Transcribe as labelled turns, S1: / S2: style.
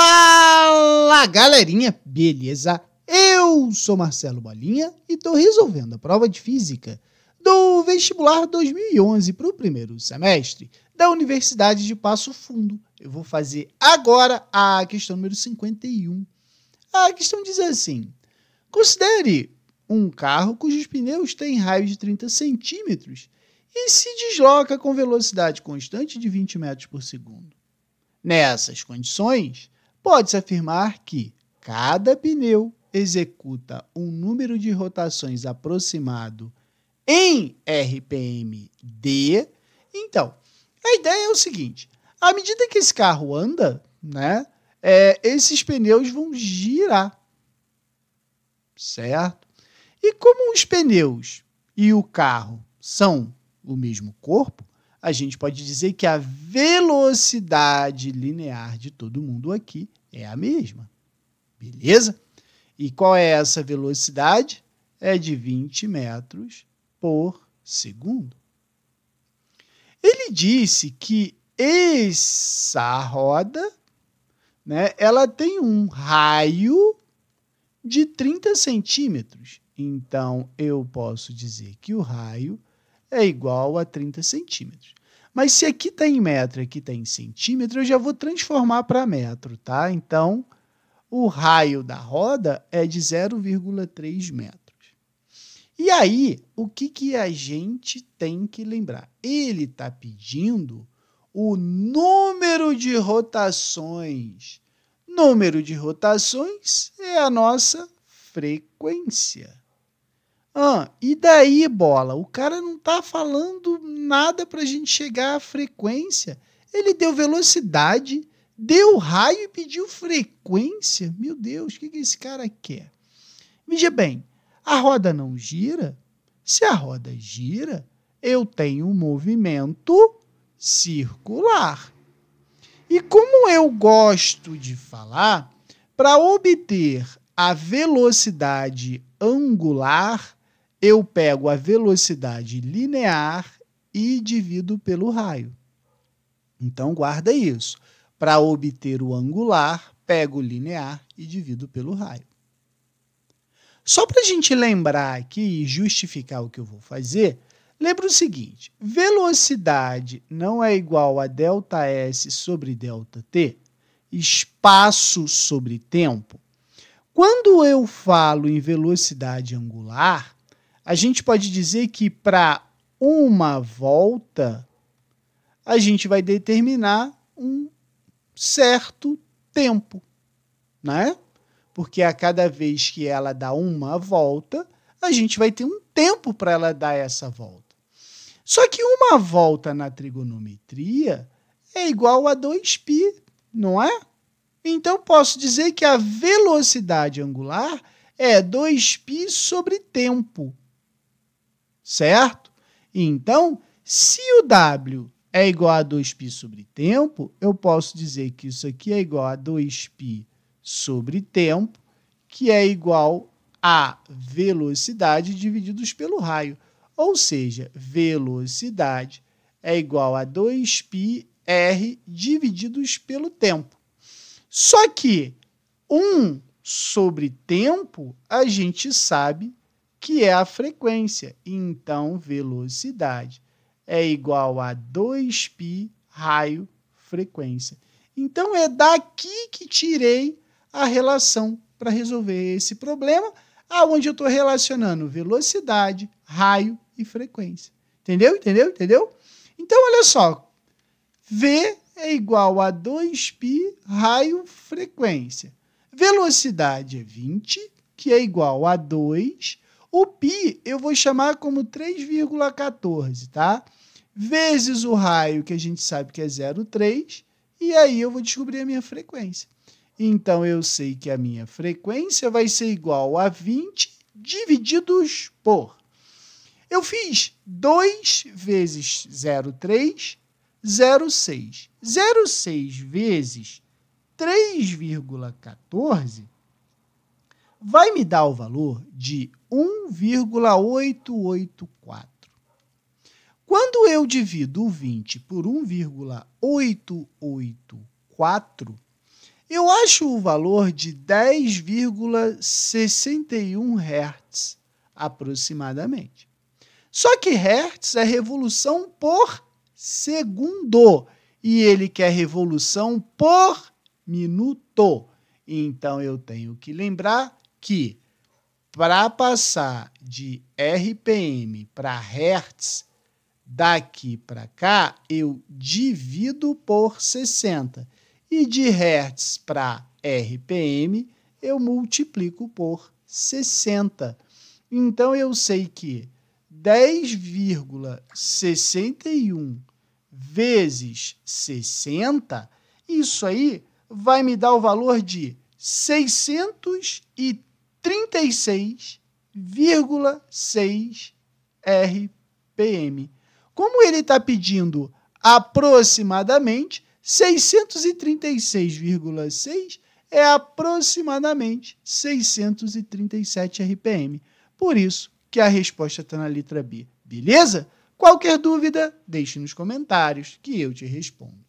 S1: Fala galerinha, beleza? Eu sou Marcelo Bolinha e estou resolvendo a prova de física do vestibular 2011 para o primeiro semestre da Universidade de Passo Fundo. Eu vou fazer agora a questão número 51. A questão diz assim: considere um carro cujos pneus têm raio de 30 centímetros e se desloca com velocidade constante de 20 metros por segundo. Nessas condições, pode-se afirmar que cada pneu executa um número de rotações aproximado em RPM D. Então, a ideia é o seguinte: à medida que esse carro anda, né, é, esses pneus vão girar, certo? E como os pneus e o carro são o mesmo corpo, a gente pode dizer que a velocidade linear de todo mundo aqui é a mesma. Beleza? E qual é essa velocidade? É de 20 metros por segundo. Ele disse que essa roda, né, ela tem um raio de 30 centímetros. Então, eu posso dizer que o raio é igual a 30 centímetros. Mas se aqui está em metro e aqui está em centímetro, eu já vou transformar para metro, tá? Então, o raio da roda é de 0,3 metros. E aí, o que, que a gente tem que lembrar? Ele está pedindo o número de rotações. Número de rotações é a nossa frequência. Ah, e daí, bola? O cara não tá falando nada pra gente chegar à frequência. Ele deu velocidade, deu raio e pediu frequência. Meu Deus, o que, que esse cara quer? Veja bem, a roda não gira. Se a roda gira, eu tenho um movimento circular. E como eu gosto de falar, para obter a velocidade angular, eu pego a velocidade linear e divido pelo raio. Então, guarda isso. Para obter o angular, pego o linear e divido pelo raio. Só para a gente lembrar aqui e justificar o que eu vou fazer, lembra o seguinte: velocidade não é igual a ΔS sobre ΔT, espaço sobre tempo. Quando eu falo em velocidade angular, a gente pode dizer que para uma volta, a gente vai determinar um certo tempo, né? Porque a cada vez que ela dá uma volta, a gente vai ter um tempo para ela dar essa volta. Só que uma volta na trigonometria é igual a 2π, não é? Então posso dizer que a velocidade angular é 2π sobre tempo certo? Então, se o W é igual a 2π sobre tempo, eu posso dizer que isso aqui é igual a 2π sobre tempo, que é igual a velocidade divididos pelo raio. Ou seja, velocidade é igual a 2πr divididos pelo tempo. Só que 1 sobre tempo a gente sabe que é a frequência. Então, velocidade é igual a 2π raio frequência. Então, é daqui que tirei a relação para resolver esse problema, aonde eu estou relacionando velocidade, raio e frequência. Entendeu? Entendeu? Entendeu? Então, olha só. V é igual a 2π raio frequência. Velocidade é 20, que é igual a 2 o π eu vou chamar como 3,14, tá? Vezes o raio, que a gente sabe que é 0,3, e aí eu vou descobrir a minha frequência. Então eu sei que a minha frequência vai ser igual a 20 divididos por. Eu fiz 2 vezes 0,3, 0,6. 0,6 vezes 3,14 vai me dar o valor de 1,884. Quando eu divido o 20 por 1,884, eu acho o valor de 10,61 Hz, aproximadamente. Só que Hertz é revolução por segundo e ele quer revolução por minuto. Então eu tenho que lembrar que para passar de RPM para Hertz, daqui para cá, eu divido por 60. E de Hertz para RPM, eu multiplico por 60. Então, eu sei que 10,61 vezes 60, isso aí vai me dar o valor de 630. 36,6 RPM. Como ele está pedindo aproximadamente 636,6 é aproximadamente 637 RPM. Por isso que a resposta está na letra B. Beleza? Qualquer dúvida, deixe nos comentários que eu te respondo.